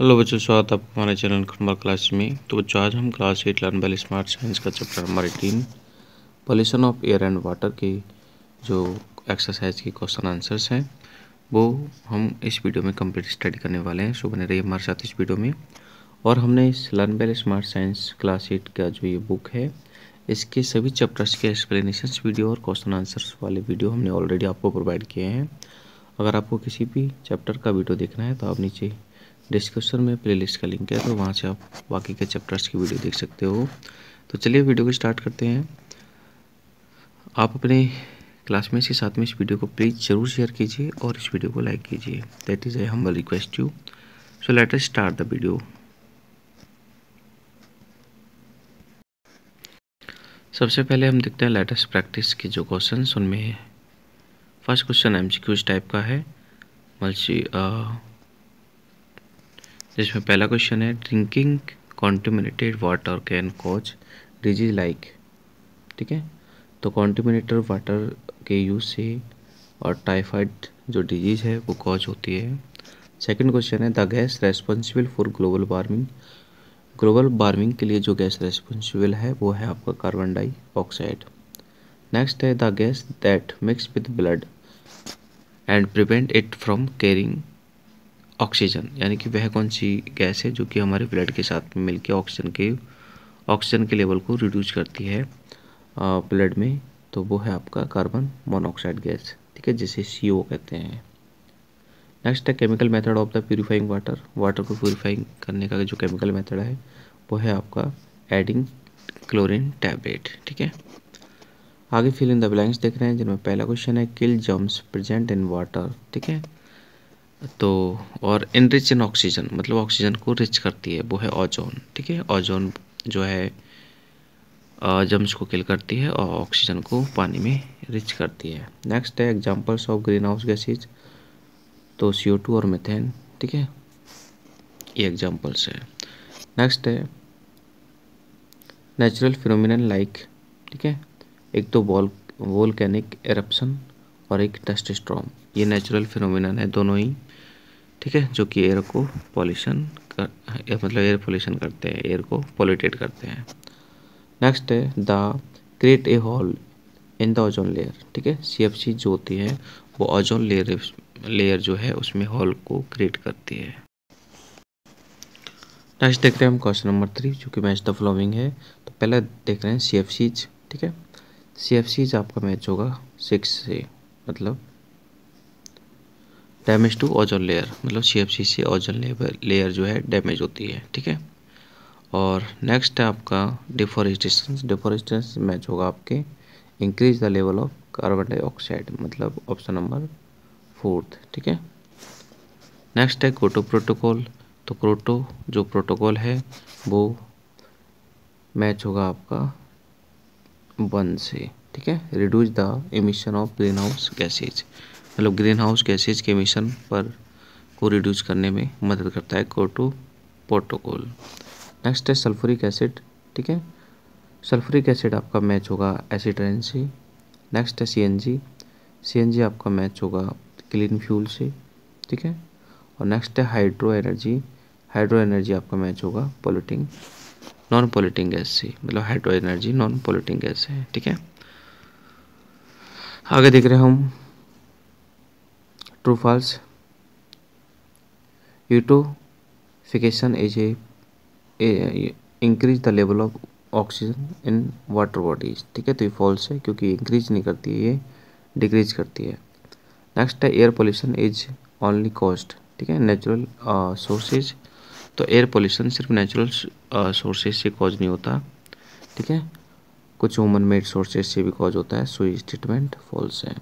hello बच्चों स्वागत आपको हमारे चैनल खंडवा क्लास में तो बच्चों आज हम class eight learn by smart science का chapter number eighteen pollution of air and water के जो एक्सरसाइज के क्वेश्चन आंसर्स हैं वो हम इस वीडियो में कंप्लीट स्टडी करने वाले हैं सो बने रहिए हमारे साथ इस वीडियो में और हमने इस learn by smart science class eight का जो ये बुक है इसके सभी चैप्टर्स के एक्सप्लेनेशन वीडियो और क्वेश्चन आंसर्स वाले वीडियो हमने ऑलरेडी आपको प्रोवाइड किए हैं अगर आपको किसी भी चैप्टर का वीडियो देखना है तो आप नीचे डिस्क्रिप्शन में प्लेलिस्ट का लिंक है तो वहाँ से आप बाकी के चैप्टर्स की वीडियो देख सकते हो तो चलिए वीडियो को स्टार्ट करते हैं आप अपने क्लासमेट्स के साथ में इस वीडियो को प्लीज़ ज़रूर शेयर कीजिए और इस वीडियो को लाइक कीजिए that is I humble request you so let us start the video सबसे पहले हम देखते हैं लेटेस्ट प्रैक्टिस के जो क्वेश्चन उनमें first question M C type का है मल्टी जिसमें पहला क्वेश्चन है drinking contaminated water can cause disease like ठीक है तो कॉन्टिमिनेटेड वाटर के यूज से और टाइफाइड जो डिजीज़ है वो कॉज होती है सेकंड क्वेश्चन है the gas responsible for global warming global warming के लिए जो गैस रेस्पॉन्सिबल है वो है आपका कार्बन डाइऑक्साइड नेक्स्ट है the gas that mix with blood and prevent it from carrying oxygen यानी कि वह कौन सी गैस है जो कि हमारे ब्लड के साथ में मिलकर ऑक्सीजन के ऑक्सीजन के लेवल को रिड्यूस करती है ब्लड में तो वो है आपका कार्बन मोनोऑक्साइड गैस ठीक है जिसे सी कहते हैं नेक्स्ट है chemical method of the purifying water water को प्योरीफाइंग करने का जो केमिकल मेथड है वो है आपका एडिंग क्लोरीन टैबलेट ठीक है आगे फिल इन द ब्लैंक्स देख रहे हैं जिनमें पहला क्वेश्चन है kill germs present in water ठीक है तो और इनरिच इन ऑक्सीजन मतलब ऑक्सीजन को रिच करती है वो है ओजोन ठीक है ओजोन जो है जम्स को किल करती है और ऑक्सीजन को पानी में रिच करती है नेक्स्ट है examples of green house gases तो सी और मिथेन ठीक है ये एग्जांपल्स है नेक्स्ट है नेचुरल फिनोमिन लाइक ठीक है एक तो वॉल वोल्केनिक एरप्शन और एक डस्ट स्ट्रॉम ये नेचुरल फिनोमिनन है दोनों ही ठीक है जो कि एयर को पॉल्यूशन कर मतलब एयर पॉल्यूशन करते हैं एयर को पॉल्यूटेड करते हैं नेक्स्ट है the create a hole in the ozone layer ठीक है सी जो होती है वो ओजोन लेयर लेयर जो है उसमें हॉल को क्रिएट करती है नेक्स्ट देखते हैं हम क्वेश्चन नंबर थ्री जो कि मैच द फॉलोइंग है तो पहला देख रहे हैं सी ठीक है सी आपका मैच होगा सिक्स से मतलब डैमेज टू ओजन लेयर मतलब सी से ओजन लेयर जो है डैमेज होती है ठीक है और नेक्स्ट है आपका डिफोरेस्टेशन डिफोरेस्टेशन मैच होगा आपके increase the level of carbon dioxide मतलब ऑप्शन नंबर फोर्थ ठीक है नेक्स्ट है कोटो प्रोटोकॉल तो क्रोटो जो प्रोटोकॉल है वो मैच होगा आपका वन से ठीक है reduce the emission of green house gases मतलब ग्रीन हाउस गैसेज के मिशन पर को रिड्यूस करने में मदद करता है कोटो प्रोटोकॉल नेक्स्ट है सल्फ्यूरिक एसिड ठीक है सल्फ्रिक एसिड आपका मैच होगा रेन से नेक्स्ट है सीएनजी सीएनजी आपका मैच होगा क्लीन फ्यूल से ठीक है और नेक्स्ट है हाइड्रो एनर्जी हाइड्रो एनर्जी आपका मैच होगा पोल्यूटिंग नॉन पोल्यूटिंग गैस से मतलब hydro energy non polluting gas है ठीक है आगे देख रहे हैं हम true false eutrophication is a increase the level of oxygen in water bodies ठीक है तो ये फॉल्स है क्योंकि इंक्रीज नहीं करती है ये डिक्रीज करती है नेक्स्ट है air pollution is only caused ठीक है नेचुरल सोर्सेज uh, तो एयर पोल्यूशन सिर्फ नेचुरल सोर्सेज uh, से कॉज नहीं होता ठीक है कुछ ह्यूमन मेड सोर्सेज से भी कॉज होता है सो ये स्टेटमेंट फॉल्स है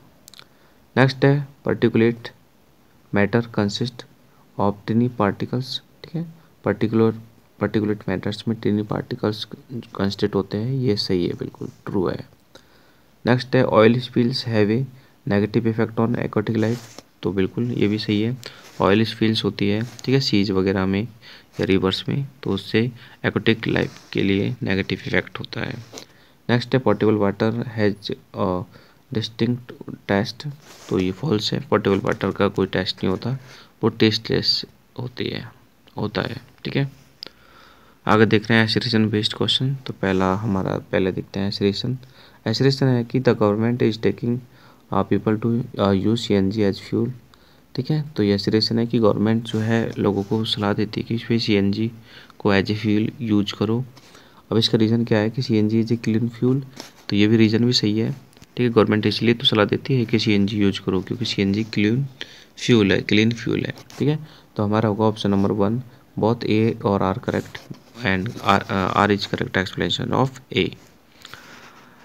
नेक्स्ट है particulate matter consist of tiny particles ठीक है पर्टिकुलर पर्टिकुलेट मैटर्स में टिनी पार्टिकल्स कंस्टेट होते हैं ये सही है बिल्कुल ट्रू है नेक्स्ट है oil spills have a negative effect on aquatic life तो बिल्कुल ये भी सही है ऑयल स्पील्स होती है ठीक है सीज वगैरह में या रिवर्स में तो उससे एक्वाटिक लाइफ के लिए नेगेटिव इफेक्ट होता है नेक्स्ट है portable water has distinct taste तो ये फॉल्स है पोर्टेबल वाटर का कोई टेस्ट नहीं होता वो टेस्टलेस होती है होता है ठीक है आगे देख रहे हैं एसरेशन बेस्ड क्वेश्चन तो पहला हमारा पहले देखते हैं एसरेशन एसरेशन है कि the government is taking people to use C N G as fuel ठीक है तो ये एसरेशन है कि गवर्नमेंट जो है लोगों को सलाह देती है कि फिर सी एन जी को एज ए फ्यूल यूज करो अब इसका रीज़न क्या है कि C N G is a clean fuel तो ये भी रीज़न भी सही है ठीक है गवर्नमेंट इसलिए तो सलाह देती है कि सी एन जी यूज करो क्योंकि C N G clean fuel है क्लीन फ्यूल है ठीक है तो हमारा होगा ऑप्शन नंबर वन बहुत ए और R correct and R R is correct explanation of A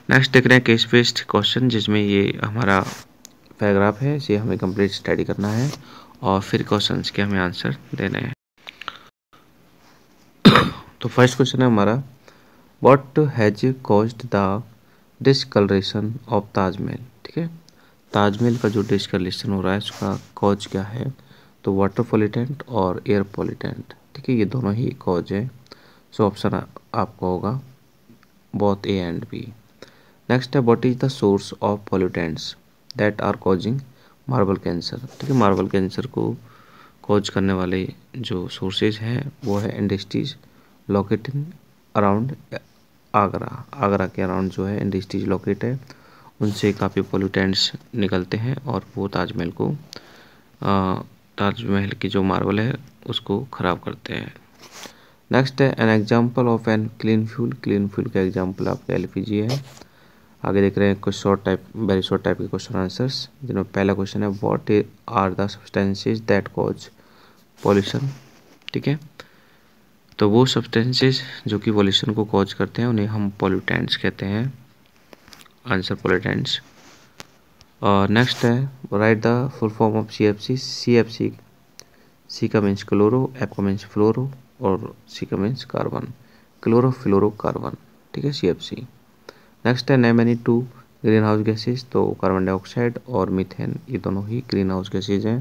next देख रहे हैं केस बेस्ड क्वेश्चन जिसमें ये हमारा पैराग्राफ है इसे हमें कंप्लीट स्टडी करना है और फिर क्वेश्चन के हमें आंसर देने हैं तो फर्स्ट क्वेश्चन है हमारा what has caused the discoloration of Taj Mahal ठीक है ताजमहल का जो डिसकलरेशन हो रहा है उसका कॉज क्या है तो वाटर पोलिटेंट और एयर पोलिटेंट ठीक है ये दोनों ही कॉज है सो ऑप्शन आपका होगा both A and B next है what is the source of pollutants that are causing marble cancer ठीक है मार्बल कैंसर को कॉज करने वाले जो सोर्सेज हैं वो है industries locating around Agra Agra के अराउंड जो है इंडस्ट्रीज लोकेट है उनसे काफ़ी पोल्यूटेंट्स निकलते हैं और वो ताजमहल को ताजमहल की जो मार्बल है उसको ख़राब करते हैं नेक्स्ट है an example of an clean fuel clean fuel का एग्जाम्पल आपका एल है आगे देख रहे हैं कुछ short type very short type के क्वेश्चन आंसर्स जिनमें पहला क्वेश्चन है what are the substances that cause pollution ठीक है तो वो सब्सटेंसेस जो कि पॉल्यूशन को कॉज करते हैं उन्हें हम पॉल्यूटेंट्स कहते हैं आंसर पॉल्यूटेंट्स और नेक्स्ट है write the full form of C F C C F C सी का मीन्स क्लोरो एफ का मीन्स फ्लोरो और सी का मीन्स कार्बन फ्लोरो कार्बन ठीक है सी एफ सी नेक्स्ट है name any two green house gases तो कार्बन डाइऑक्साइड और मीथेन ये दोनों ही ग्रीन हाउस गैसेज हैं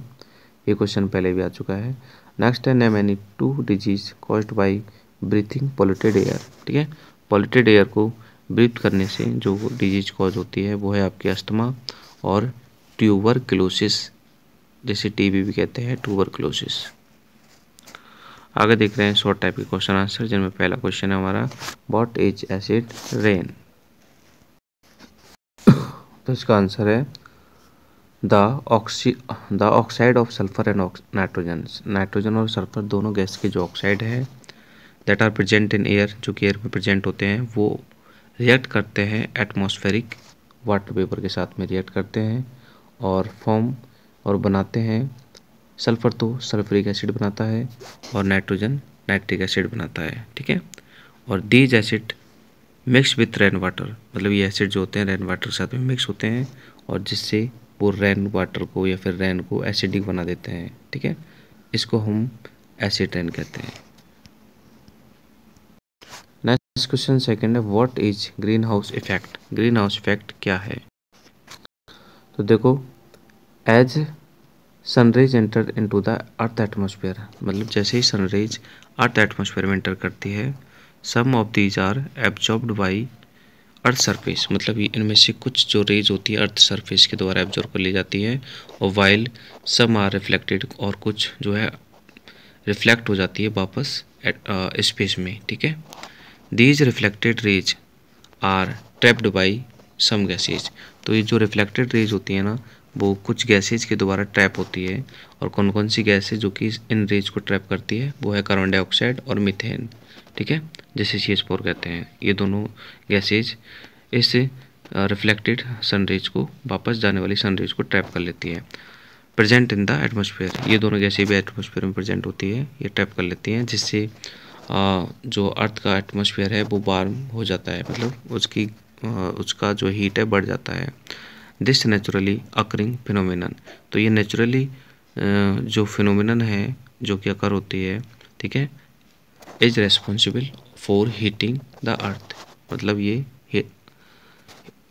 ये क्वेश्चन पहले भी आ चुका है नेक्स्ट है name any two disease caused by breathing polluted air ठीक है पोल्यूटेड एयर को ब्रीथ करने से जो डिजीज कॉज होती है वो है आपकी अस्थमा और ट्यूबर क्लोसिस जैसे टीबी भी कहते हैं ट्यूबर क्लोसिस आगे देख रहे हैं शॉर्ट टाइप के क्वेश्चन आंसर जिनमें पहला क्वेश्चन है हमारा वॉट इज एसिड रेन तो इसका आंसर है the oxy the oxide of sulphur and nitrogen nitrogen और सल्फर दोनों गैस के जो ऑक्साइड है that are present in air जो कि एयर में प्रेजेंट होते हैं वो रिएक्ट करते हैं एटमोस्फेरिक वाटर पेपर के साथ में रिएक्ट करते हैं और फॉर्म और बनाते हैं सल्फर तो सल्फरिक एसिड बनाता है और नाइट्रोजन नाइट्रिक एसिड बनाता है ठीक है और these acid mix with rain water मतलब ये एसिड जो होते हैं रेन वाटर के साथ में मिक्स होते हैं और जिससे वो रेन वाटर को या फिर रेन को एसिडिक बना देते हैं ठीक है इसको हम एसिड रेन कहते हैं नेक्स्ट क्वेश्चन सेकंड है what is green house effect green house effect क्या है तो देखो as sunrays enter into the earth atmosphere मतलब जैसे ही सनरेज अर्थ एटमोसफेयर में एंटर करती है some of these are absorbed by earth surface मतलब इनमें से कुछ जो रेज होती है अर्थ सरफेस के द्वारा एब्जॉर्व कर ली जाती है और वाइल सम आर रिफ्लेक्टेड और कुछ जो है रिफ्लेक्ट हो जाती है वापस स्पेस uh, में ठीक है these reflected rays are trapped by some gases तो ये जो रिफ्लेक्टेड रेज होती है ना वो कुछ गैसेज के द्वारा ट्रैप होती है और कौन कौन सी गैसेज जो कि इन रेज को ट्रैप करती है वो है कार्बन डाइऑक्साइड और मिथेन ठीक है जैसे सी एच फोर कहते हैं ये दोनों गैसेज इस रिफ्लेक्टेड सनरेज को वापस जाने वाली सनरेज को ट्रैप कर लेती है प्रेजेंट इन द एटमोसफेयर ये दोनों गैसेज भी एटमोसफेयर में प्रेजेंट होती है ये ट्रैप कर लेती हैं जिससे जो अर्थ का एटमोसफेयर है वो वार्म हो जाता है मतलब उसकी उसका जो हीट है बढ़ जाता है दिस नेचुरली अकरिंग फिनोमिनन तो ये नेचुरली जो फिनोमिनन है जो कि अकर होती है ठीक है is responsible for heating the earth मतलब ये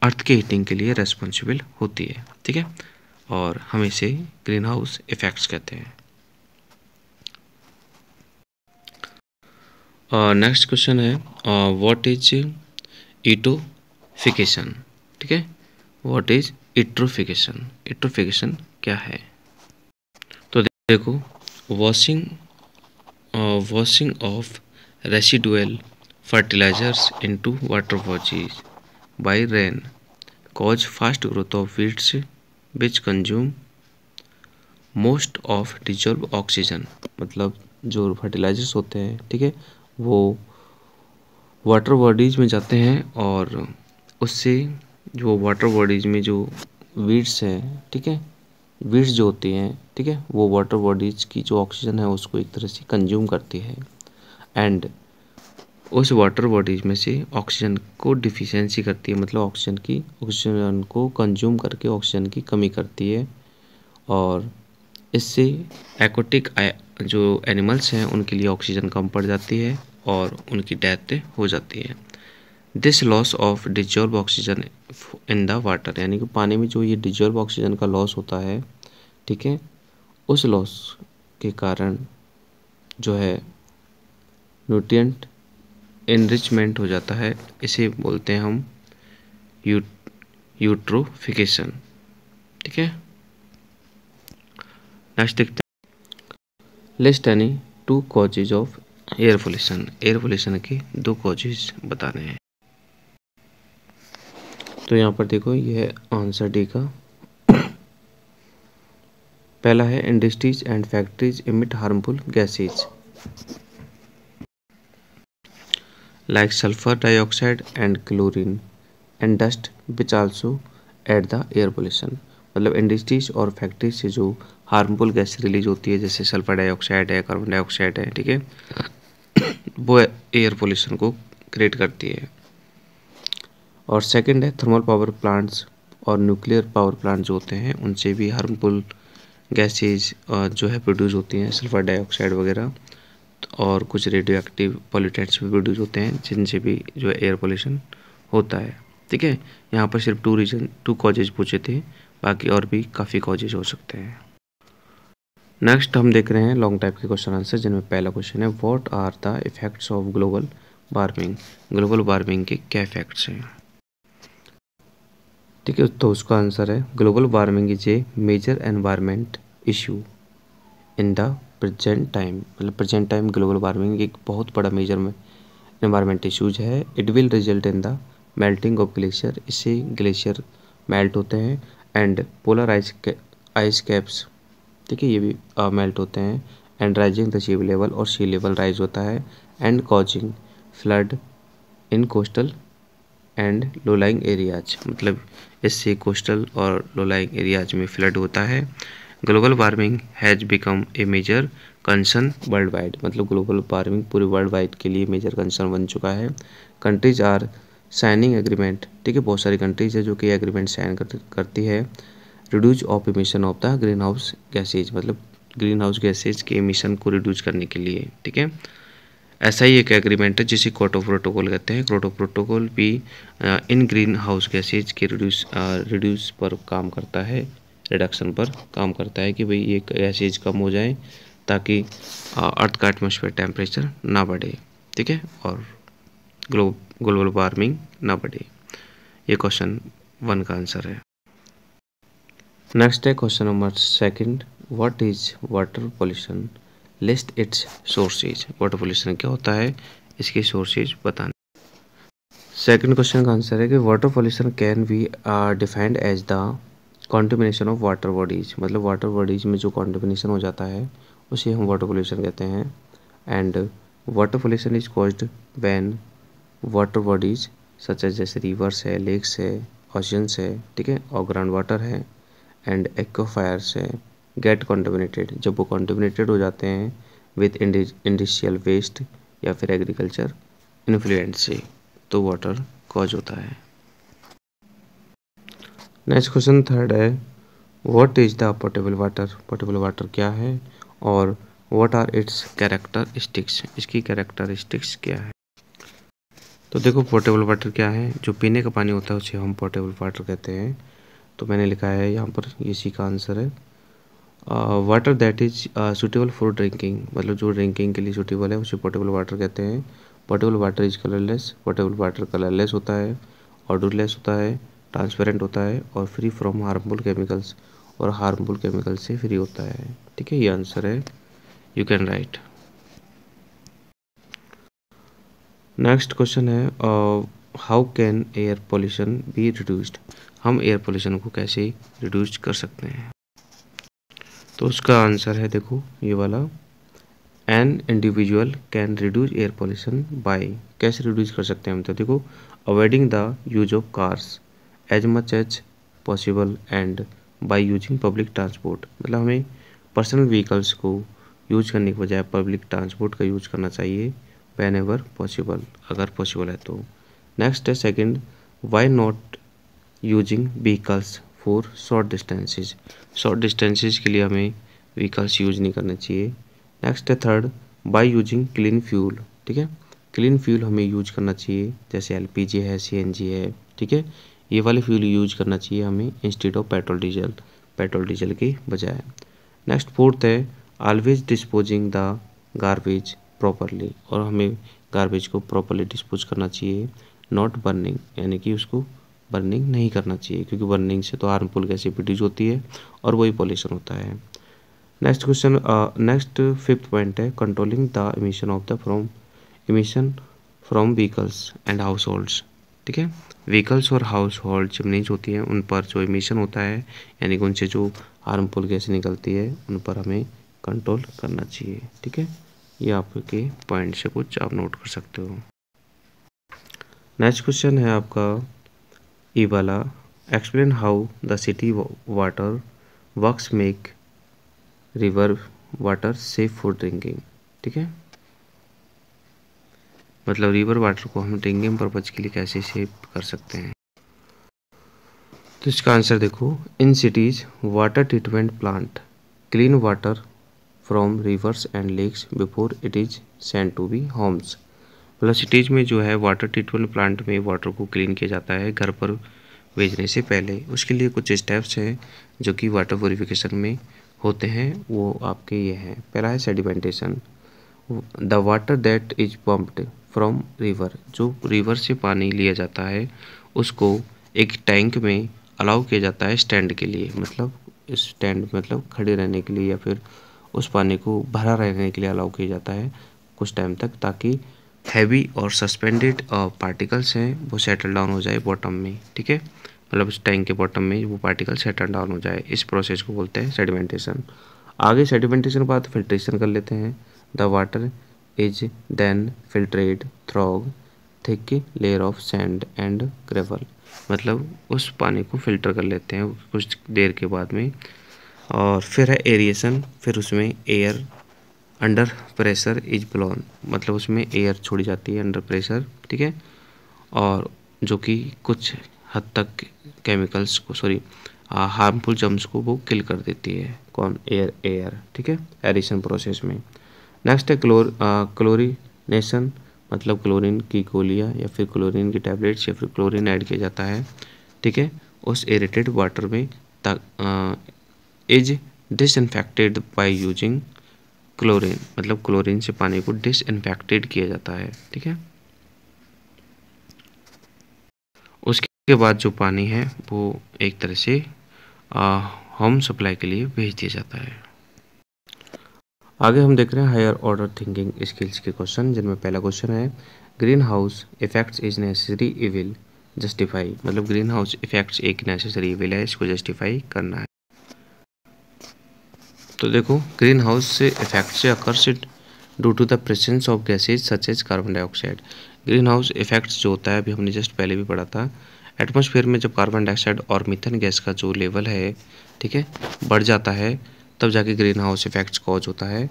अर्थ के हीटिंग के लिए रेस्पॉन्सिबल होती है ठीक है और हम इसे ग्रीन हाउस इफेक्ट्स कहते हैं नेक्स्ट क्वेश्चन है व्हाट इज ईटो इट्रोफिकेशन ठीक है व्हाट इज इट्रोफिकेशन इट्रोफिकेशन क्या है तो देखो washing washing of residual fertilisers into water bodies by rain cause fast growth of weeds which consume most of dissolved oxygen मतलब जो फर्टिलाइजर्स होते हैं ठीक है वो वाटर बॉडीज में जाते हैं और उससे जो वाटर बॉडीज में जो वीड्स हैं ठीक है वीड्स जो होती हैं ठीक है वो वाटर बॉडीज की जो ऑक्सीजन है उसको एक तरह से कंज्यूम करती है एंड उस वाटर बॉडीज में से ऑक्सीजन को डिफिशेंसी करती है मतलब ऑक्सीजन की ऑक्सीजन को कंज्यूम करके ऑक्सीजन की कमी करती है और इससे एक्वाटिक जो एनिमल्स हैं उनके लिए ऑक्सीजन कम पड़ जाती है और उनकी डेथ हो जाती है this loss of dissolve oxygen in the water यानी कि पानी में जो ये डिजॉल्व ऑक्सीजन का लॉस होता है ठीक है उस लॉस के कारण जो है न्यूट्रिएंट इनरिचमेंट हो जाता है इसे बोलते हैं हम यू यूट्रोफिकेशन ठीक है नेक्स्ट देखते हैं लिस्ट यानी two causes of air pollution air pollution के दो कॉजेज बताने हैं तो यहाँ पर देखो ये है आंसर डी का पहला है industries and factories emit harmful gases like sulphur dioxide and chlorine and dust which also add the air pollution मतलब इंडस्ट्रीज और फैक्ट्रीज से जो हार्मफुल गैस रिलीज होती है जैसे सल्फर डाइऑक्साइड है कार्बन डाइऑक्साइड है ठीक है वो एयर पोल्यूशन को क्रिएट करती है और सेकंड है थर्मल पावर प्लांट्स और न्यूक्लियर पावर प्लांट जो होते हैं उनसे भी हार्मफुल गैसेज जो है प्रोड्यूस होती हैं सल्फर डाइऑक्साइड वगैरह और कुछ रेडियो एक्टिव पॉल्यूटेंट्स भी प्रोड्यूस होते हैं जिनसे भी जो है एयर पोल्यूशन होता है ठीक है यहाँ पर सिर्फ टू रीजन टू कॉजेज पूछे थे बाकी और भी काफ़ी कॉजेज हो सकते हैं नेक्स्ट हम देख रहे हैं लॉन्ग टाइप के क्वेश्चन आंसर जिनमें पहला क्वेश्चन है what are the effects of global warming global warming के क्या इफेक्ट्स हैं ठीक है तो उसका आंसर है global warming is a major environment issue in the present time मतलब प्रजेंट टाइम ग्लोबल वार्मिंग एक बहुत बड़ा मेजर में इन्वायरमेंट इशूज है it will result in the melting of glacier इससे ग्लेशियर मेल्ट होते हैं and polar ice ice caps ठीक है ये भी मेल्ट होते हैं and rising the sea level और सी लेवल राइज होता है and causing flood in coastal and लोलाइंग areas मतलब इससे कोस्टल और लोलाइंग एरियाज में फ्लड होता है global warming has become a major concern worldwide मतलब ग्लोबल वार्मिंग पूरे वर्ल्ड वाइड के लिए मेजर कंसर्न बन चुका है कंट्रीज आर साइनिंग एग्रीमेंट ठीक है बहुत सारी कंट्रीज है जो कि एग्रीमेंट साइन कर, करती है reduce of emission of the green house gases मतलब ग्रीन हाउस गैसेज के इमिशन को रिड्यूज करने के लिए ठीक है ऐसा ही एक एग्रीमेंट है जिसे कोटो प्रोटोकॉल कहते हैं कोटो प्रोटोकॉल भी इन ग्रीन हाउस गैसेज के रिड्यूस रिड्यूस पर काम करता है रिडक्शन पर काम करता है कि भाई ये गैसेज कम हो जाए ताकि अर्थ का एटमोसफेयर टेम्परेचर ना बढ़े ठीक है और ग्लो ग्लोबल वार्मिंग ना बढ़े ये क्वेश्चन वन का आंसर है नेक्स्ट है question number second what is water pollution list its sources water pollution क्या होता है इसके सोर्सेज बताने सेकेंड क्वेश्चन का आंसर है कि water pollution can be defined as the contamination of water bodies मतलब वाटर बॉडीज में जो कॉन्टिमिनेशन हो जाता है उसे हम वाटर पोल्यूशन कहते हैं and water pollution is caused when water bodies such as जैसे रिवर्स है लेक्स है ऑशियंस है ठीक है और ग्राउंड वाटर है एंड एक्वाफायर्स है गेट कॉन्टमिनेटेड जब वो कॉन्टमिनेटेड हो जाते हैं विद इंडस्ट्रियल वेस्ट या फिर एग्रीकल्चर इन्फ्लुएंस से तो वाटर कॉज होता है नेक्स्ट क्वेश्चन थर्ड है what is the potable water potable water क्या है और व्हाट आर इट्स कैरेक्टरिस्टिक्स इसकी कैरेक्टरिस्टिक्स क्या है तो देखो पोर्टेबल वाटर क्या है जो पीने का पानी होता है उसे हम पोर्टेबल वाटर कहते हैं तो मैंने लिखा है यहाँ पर इसी का आंसर है water that is suitable for drinking मतलब जो ड्रिंकिंग के लिए सुटेबल है उसे पोटेबल वाटर कहते हैं potable water is colourless potable water colourless होता है ऑडरलेस होता है ट्रांसपेरेंट होता है और फ्री फ्रॉम हार्मफुल केमिकल्स और हार्मफुल केमिकल से फ्री होता है ठीक है ये आंसर है you can write next question है how can air pollution be reduced हम एयर पोल्यूशन को कैसे रिड्यूस कर सकते हैं तो उसका आंसर है देखो ये वाला an individual can reduce air pollution by कैसे रिड्यूज कर सकते हैं हम तो देखो avoiding the use of cars as much as possible and by using public transport मतलब हमें पर्सनल व्हीकल्स को यूज करने के बजाय पब्लिक ट्रांसपोर्ट का यूज करना चाहिए वैन एवर पॉसिबल अगर पॉसिबल है तो नेक्स्ट है second by not using vehicles for short distances short distances के लिए हमें व्हीकल्स यूज नहीं करना चाहिए नेक्स्ट है third by using clean fuel ठीक है क्लीन फ्यूल हमें यूज करना चाहिए जैसे जी है जी है ठीक है ये वाले फ्यूल यूज करना चाहिए हमें instead of petrol diesel petrol diesel के बजाय नेक्स्ट फोर्थ है always disposing the garbage properly और हमें गारबेज को प्रॉपरली डिस्पोज करना चाहिए नॉट बर्निंग यानी कि उसको बर्निंग नहीं करना चाहिए क्योंकि बर्निंग से तो हार्मफुल गैस प्रोड्यूस होती है और वही पॉल्यूशन होता है next question next fifth point है controlling the emission of the from emission from vehicles and households ठीक है व्हीकल्स और हाउस होल्ड चिमनीज होती हैं उन पर जो इमिशन होता है यानी कि उनसे जो हार्मफुल गैस निकलती है उन पर हमें कंट्रोल करना चाहिए ठीक है ये आपके पॉइंट से कुछ आप नोट कर सकते हो नेक्स्ट क्वेश्चन है आपका ये वाला explain how the city water works make river water safe for drinking ठीक है मतलब रिवर वाटर को हम ड्रिंकिंग पर्पज़ के लिए कैसे सेव कर सकते हैं तो इसका आंसर देखो in cities water treatment plant clean water from rivers and lakes before it is sent to be homes plus cities में जो है वाटर ट्रीटमेंट प्लांट में वाटर को क्लीन किया जाता है घर पर भेजने से पहले उसके लिए कुछ स्टेप्स हैं जो कि वाटर प्योरीफिकेशन में होते हैं वो आपके ये हैं पहला है sedimentation the water that is pumped from river जो रिवर से पानी लिया जाता है उसको एक टैंक में अलाउ किया जाता है स्टैंड के लिए मतलब स्टैंड मतलब खड़े रहने के लिए या फिर उस पानी को भरा रहने के लिए अलाउ किया जाता है कुछ टाइम तक ताकि हैवी और सस्पेंडेड पार्टिकल्स uh, हैं वो सेटल डाउन हो जाए बॉटम में ठीक है मतलब उस टैंक के बॉटम में वो पार्टिकल सेटल डाउन हो जाए इस प्रोसेस को बोलते हैं सेडिमेंटेशन आगे सेडिमेंटेशन के बाद फिल्ट्रेशन कर लेते हैं the water is then filtered through thick layer of sand and gravel मतलब उस पानी को फिल्टर कर लेते हैं कुछ देर के बाद में और फिर है एरिएशन फिर उसमें air under pressure is blown मतलब उसमें एयर छोड़ी जाती है अंडर प्रेशर ठीक है और जो कि कुछ हद तक केमिकल्स को सॉरी हार्मफुल जम्स को वो किल कर देती है कौन एयर एयर ठीक है एडिशन प्रोसेस में नेक्स्ट है क्लोर क्लोरीनेशन मतलब क्लोरीन की गोलियाँ या फिर क्लोरीन की टैबलेट्स या फिर क्लोरीन ऐड किया जाता है ठीक है उस एरेटेड वाटर में is disinfected by using chlorine मतलब क्लोरीन से पानी को डिसइनफेक्टेड किया जाता है ठीक है उसके बाद जो पानी है वो एक तरह से होम सप्लाई के लिए भेज दिया जाता है आगे हम देख रहे हैं हायर ऑर्डर थिंकिंग स्किल्स के क्वेश्चन जिनमें पहला क्वेश्चन है greenhouse effects is necessary evil justify मतलब ग्रीन हाउस इफेक्ट्स एक नेसेसरी इविल है इसको जस्टिफाई करना है तो देखो ग्रीन हाउस से इफेक्ट से आकर्षित due to the presence of gases such as carbon dioxide greenhouse effects जो होता है अभी हमने जस्ट पहले भी पढ़ा था एटमोसफेयर में जब कार्बन डाइऑक्साइड और मिथन गैस का जो लेवल है ठीक है बढ़ जाता है तब जाके ग्रीन हाउस इफेक्ट्स कॉज होता है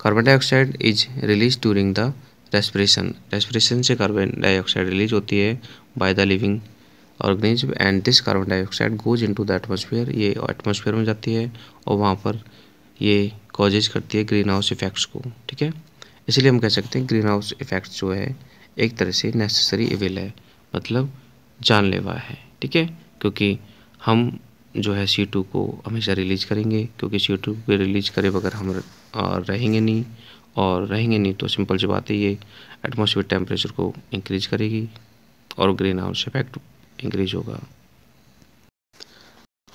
carbon dioxide is release during the respiration respiration से कार्बन डाइऑक्साइड रिलीज होती है by the living organism and this carbon dioxide goes into the atmosphere ये एटमॉस्फेयर में जाती है और वहाँ पर ये कॉजेज करती है ग्रीन हाउस इफेक्ट्स को ठीक है इसलिए हम कह सकते हैं ग्रीन हाउस इफेक्ट्स जो है एक तरह से नेसेसरी इविल है मतलब जानलेवा है ठीक है क्योंकि हम जो है सी टू को हमेशा रिलीज करेंगे क्योंकि सी टू को रिलीज करे बगैर हम रहेंगे नहीं और रहेंगे नहीं तो सिंपल सी बात है ये एटमोसफियर टेम्परेचर को इंक्रीज करेगी और ग्रीन हाउस इफेक्ट इंक्रीज होगा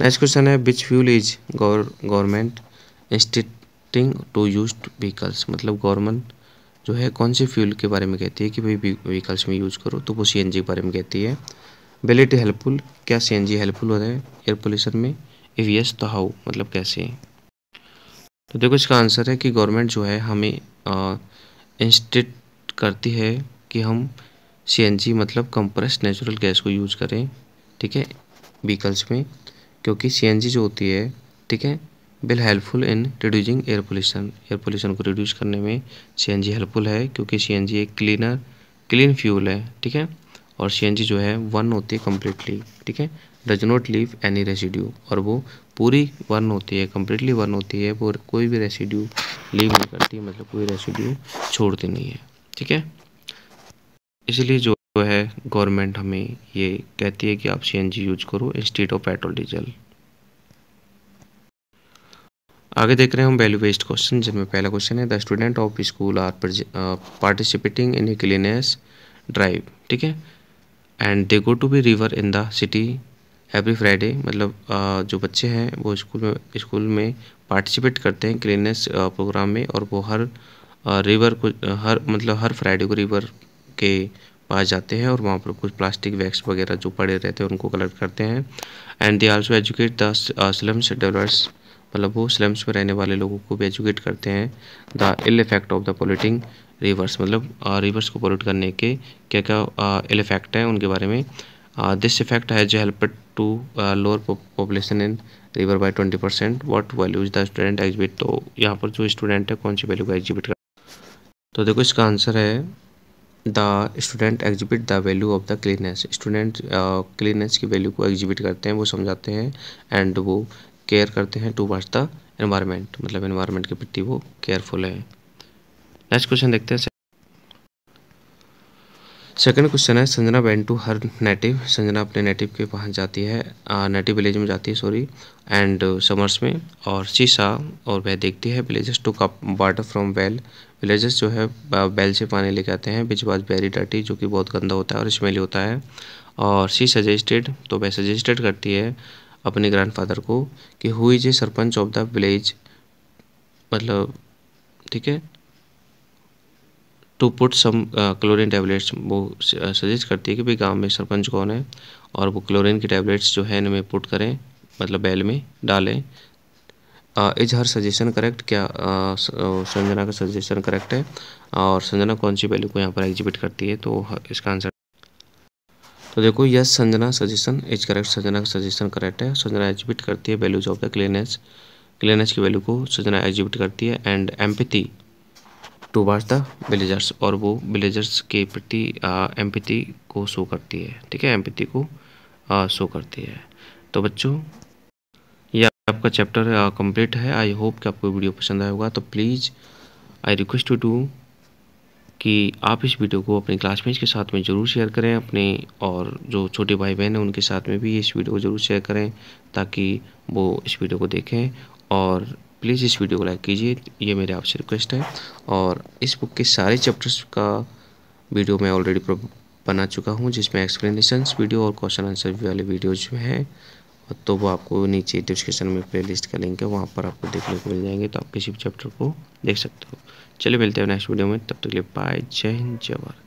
नेक्स्ट क्वेश्चन है बिच फ्यूल इज गवर्नमेंट एस्टेटिंग टू यूज व्हीकल्स मतलब गवर्नमेंट जो है कौन से फ्यूल के बारे में कहती है कि भाई व्हीकल्स में यूज़ करो तो वो सी के बारे में कहती है बेलेट हेल्पफुल क्या सी हेल्पफुल होता है एयर पोल्यूशन में इफ़ यस तो हाउ मतलब कैसे तो देखो इसका आंसर है कि गवर्नमेंट जो है हमें इंस्टेट करती है कि हम सी मतलब कंप्रेस नेचुरल गैस को यूज़ करें ठीक है व्हीकल्स में क्योंकि सी जो होती है ठीक है will helpful in reducing air pollution air pollution को रिड्यूस करने में जी हेल्पफुल है क्योंकि जी एक क्लीनर क्लीन फ्यूल है ठीक है और जी जो है वन होती है कम्प्लीटली ठीक है does not leave any residue और वो पूरी वन होती है कम्प्लीटली वन होती है वो कोई भी रेसिड्यू लीव नहीं करती मतलब कोई रेसिड्यू छोड़ती नहीं है ठीक है इसलिए जो है गवर्नमेंट हमें ये कहती है कि आप सी यूज करो इंस्टीट ऑफ पेट्रोल डीजल आगे देख रहे हैं हम वैल्यू बेस्ड क्वेश्चन जिनमें पहला क्वेश्चन है the student of school are participating in cleanliness drive ठीक है and they go to be river in the city every Friday मतलब uh, जो बच्चे हैं वो स्कूल में स्कूल में पार्टिसिपेट करते हैं क्लीनेस प्रोग्राम uh, में और वो हर रिवर uh, को हर मतलब हर फ्राइडे को रिवर के पास जाते हैं और वहाँ पर कुछ प्लास्टिक वैक्स वगैरह जो पड़े रहते हैं उनको कलेक्ट करते हैं and they also educate the slums developers मतलब वो स्लम्स में रहने वाले लोगों को भी एजुकेट करते हैं the ill effect of the polluting rivers मतलब रिवर्स को पोल्यूट करने के क्या क्या इल इफेक्ट हैं उनके बारे में this effect has help to lower population in river by twenty percent what value is the student exhibit तो यहाँ पर जो स्टूडेंट है कौन सी वैल्यू को एग्जिबिट कर तो देखो इसका आंसर है the student exhibit the value of the cleanliness student cleanliness की वैल्यू को एग्जिबिट करते हैं वो समझाते हैं एंड वो केयर करते हैं टूवर्ड्स द एनवायरमेंट मतलब एनवायरमेंट के प्रति वो केयरफुल है नेक्स्ट क्वेश्चन देखते हैं सेकंड क्वेश्चन है Sanjana went to her native Sanjana अपने नेटिव के वहाँ जाती है नेटिव विलेज में जाती है सॉरी एंड समर्स में और शीशा और वह देखती है villages to cup water from well villages जो है बैल से पानी लेके आते हैं बिच वॉज वेरी डर्टी जो कि बहुत गंदा होता है और स्मेली होता है और शी सजेस्टेड तो वह सजेस्टेड करती है अपने ग्रैंडफादर को कि who is a sarpanch of the village मतलब ठीक है to put some chlorine tablets वो सजेस्ट uh, करती है कि भाई गांव में सरपंच कौन है और वो क्लोरीन की टैबलेट्स जो है इनमें पुट करें मतलब बैल में डालें इज हर सजेशन करेक्ट क्या uh, uh, संजना का सजेशन करेक्ट है और संजना कौन सी वैल्यू को यहाँ पर एग्जिबिट करती है तो इसका आंसर तो देखो yes Sanjana suggestion is correct Sanjana का सजेशन करेक्ट है संजना एजुबिट करती है values of the cleanliness cleanliness की वैल्यू को संजना एजुबिट करती है and empathy towards the villagers और वो विलेजर्स के प्रति एम्पति को शो करती है ठीक है एम्पति को शो करती है तो बच्चों यह आपका चैप्टर कंप्लीट है आई होप कि आपको वीडियो पसंद आया होगा तो please I request to do कि आप इस वीडियो को अपने क्लासमेट्स के साथ में ज़रूर शेयर करें अपने और जो छोटे भाई बहन हैं उनके साथ में भी इस वीडियो को ज़रूर शेयर करें ताकि वो इस वीडियो को देखें और प्लीज़ इस वीडियो को लाइक कीजिए ये मेरे आपसे रिक्वेस्ट है और इस बुक के सारे चैप्टर्स का वीडियो मैं ऑलरेडी बना चुका हूँ जिसमें एक्सप्लेनेशंस वीडियो और क्वेश्चन आंसर वाले वीडियोज हैं तो वो आपको नीचे डिस्क्रिप्शन में प्ले लिस्ट का लिंक है वहाँ पर आपको देखने को मिल जाएंगे तो आप किसी भी चैप्टर को देख सकते हो चलिए मिलते हैं नेक्स्ट वीडियो में तब तक के लिए बाय जय हिंद जय भारत